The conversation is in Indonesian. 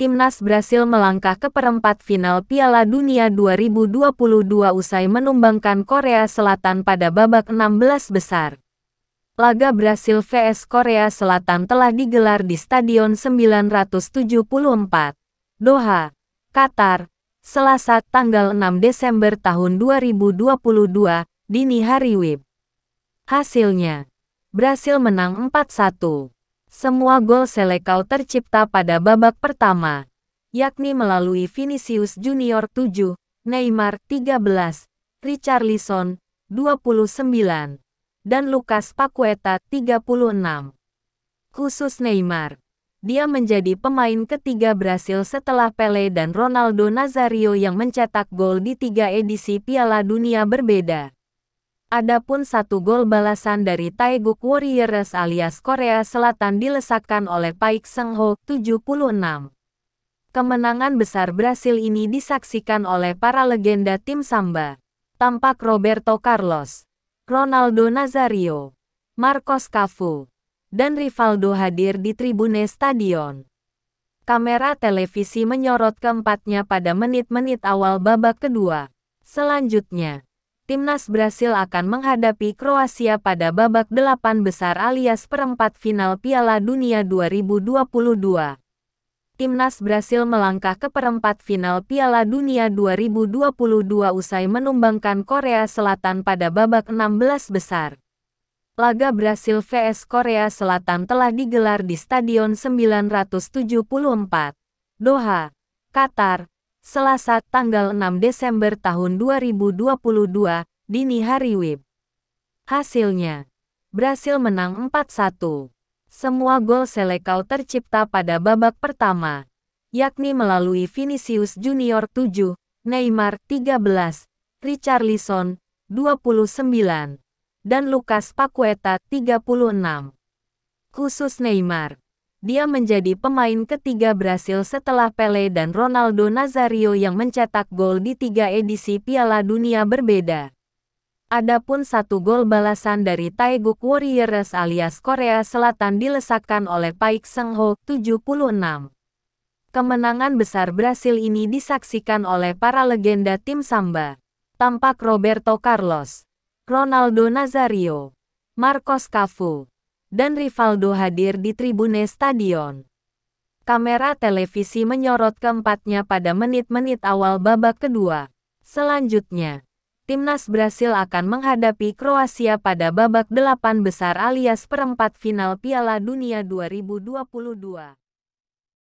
timnas Brasil melangkah ke perempat final Piala Dunia 2022 usai menumbangkan Korea Selatan pada babak 16 besar. Laga Brasil vs Korea Selatan telah digelar di Stadion 974, Doha, Qatar, Selasa tanggal 6 Desember tahun 2022, dini hari WIB. Hasilnya, Brasil menang 4-1. Semua gol Selecao tercipta pada babak pertama, yakni melalui Vinicius Junior 7, Neymar 13, Richarlison 29, dan Lucas Paqueta 36. Khusus Neymar, dia menjadi pemain ketiga Brasil setelah Pele dan Ronaldo Nazario yang mencetak gol di tiga edisi Piala Dunia berbeda. Adapun satu gol balasan dari Taeguk Warriors alias Korea Selatan dilesakkan oleh Paik Seng Ho, 76. Kemenangan besar Brasil ini disaksikan oleh para legenda tim Samba. Tampak Roberto Carlos, Ronaldo Nazario, Marcos Cafu, dan Rivaldo hadir di tribune stadion. Kamera televisi menyorot keempatnya pada menit-menit awal babak kedua. Selanjutnya, timnas Brasil akan menghadapi Kroasia pada babak delapan besar alias perempat final Piala Dunia 2022. Timnas Brasil melangkah ke perempat final Piala Dunia 2022 usai menumbangkan Korea Selatan pada babak 16 besar. Laga Brasil vs Korea Selatan telah digelar di Stadion 974, Doha, Qatar, Selasa tanggal 6 Desember tahun 2022, dini hari WIB. Hasilnya, Brasil menang 4-1. Semua gol Selekau tercipta pada babak pertama, yakni melalui Vinicius Junior 7, Neymar 13, Richarlison 29, dan Lucas Paqueta 36. Khusus Neymar, dia menjadi pemain ketiga Brasil setelah Pele dan Ronaldo Nazario yang mencetak gol di tiga edisi Piala Dunia berbeda. Adapun satu gol balasan dari Taeguk Warriors alias Korea Selatan dilesakkan oleh Paik Ho, 76. Kemenangan besar Brasil ini disaksikan oleh para legenda tim Samba. Tampak Roberto Carlos, Ronaldo Nazario, Marcos Cafu, dan Rivaldo hadir di tribune stadion. Kamera televisi menyorot keempatnya pada menit-menit awal babak kedua. Selanjutnya, timnas Brasil akan menghadapi Kroasia pada babak delapan besar alias perempat final Piala Dunia 2022.